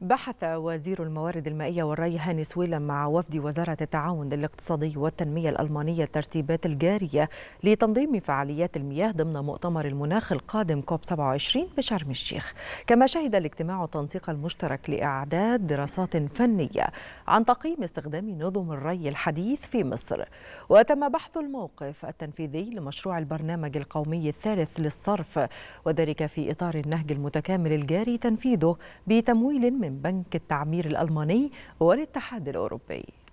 بحث وزير الموارد المائية والري هاني سويلم مع وفد وزارة التعاون الاقتصادي والتنمية الألمانية الترتيبات الجارية لتنظيم فعاليات المياه ضمن مؤتمر المناخ القادم كوب 27 بشرم الشيخ كما شهد الاجتماع التنسيق المشترك لإعداد دراسات فنية عن تقييم استخدام نظم الري الحديث في مصر وتم بحث الموقف التنفيذي لمشروع البرنامج القومي الثالث للصرف وذلك في إطار النهج المتكامل الجاري تنفيذه بتمويل من بنك التعمير الألماني والاتحاد الأوروبي